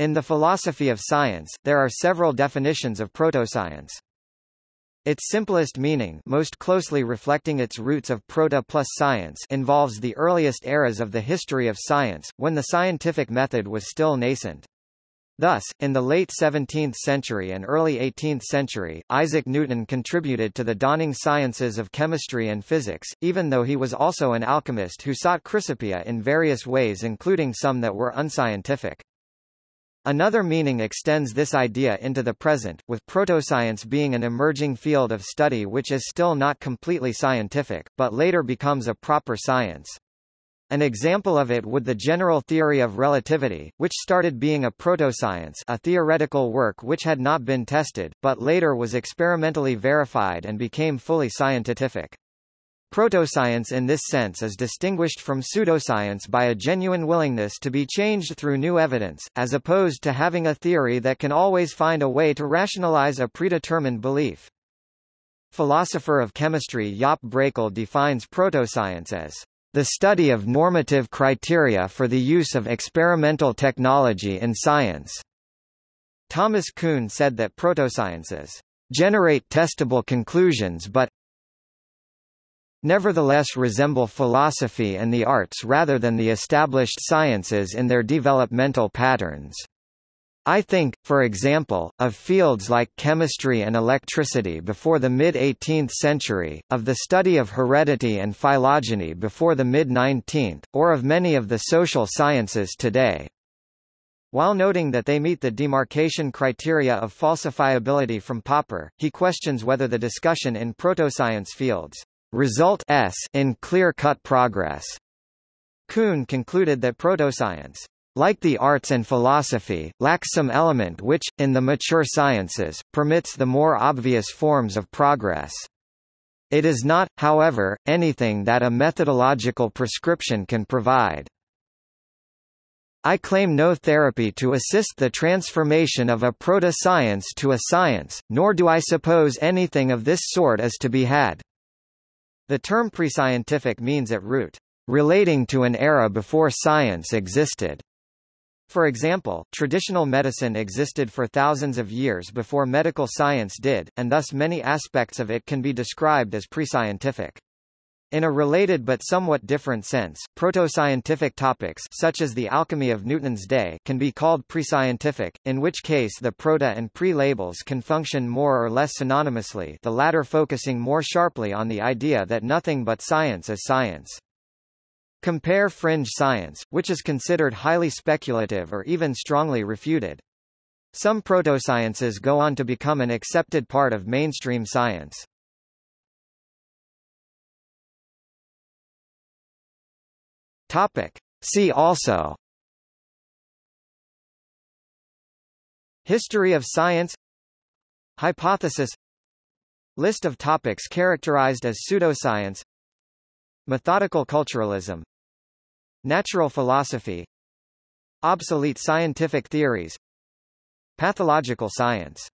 In the philosophy of science, there are several definitions of protoscience. Its simplest meaning most closely reflecting its roots of proto plus science involves the earliest eras of the history of science, when the scientific method was still nascent. Thus, in the late 17th century and early 18th century, Isaac Newton contributed to the dawning sciences of chemistry and physics, even though he was also an alchemist who sought chrysopoeia in various ways including some that were unscientific. Another meaning extends this idea into the present, with protoscience being an emerging field of study which is still not completely scientific, but later becomes a proper science. An example of it would the general theory of relativity, which started being a protoscience a theoretical work which had not been tested, but later was experimentally verified and became fully scientific. Protoscience in this sense is distinguished from pseudoscience by a genuine willingness to be changed through new evidence, as opposed to having a theory that can always find a way to rationalize a predetermined belief. Philosopher of chemistry Jop Brakel defines protoscience as the study of normative criteria for the use of experimental technology in science. Thomas Kuhn said that protosciences generate testable conclusions but nevertheless resemble philosophy and the arts rather than the established sciences in their developmental patterns. I think, for example, of fields like chemistry and electricity before the mid-18th century, of the study of heredity and phylogeny before the mid-19th, or of many of the social sciences today. While noting that they meet the demarcation criteria of falsifiability from Popper, he questions whether the discussion in proto-science fields result S in clear-cut progress. Kuhn concluded that protoscience like the arts and philosophy, lacks some element which, in the mature sciences, permits the more obvious forms of progress. It is not, however, anything that a methodological prescription can provide. I claim no therapy to assist the transformation of a proto-science to a science, nor do I suppose anything of this sort is to be had. The term prescientific means at root, relating to an era before science existed. For example, traditional medicine existed for thousands of years before medical science did, and thus many aspects of it can be described as prescientific. In a related but somewhat different sense, proto-scientific topics such as the alchemy of Newton's day can be called pre-scientific, in which case the proto and pre-labels can function more or less synonymously the latter focusing more sharply on the idea that nothing but science is science. Compare fringe science, which is considered highly speculative or even strongly refuted. Some proto-sciences go on to become an accepted part of mainstream science. Topic. See also History of science Hypothesis List of topics characterized as pseudoscience Methodical culturalism Natural philosophy Obsolete scientific theories Pathological science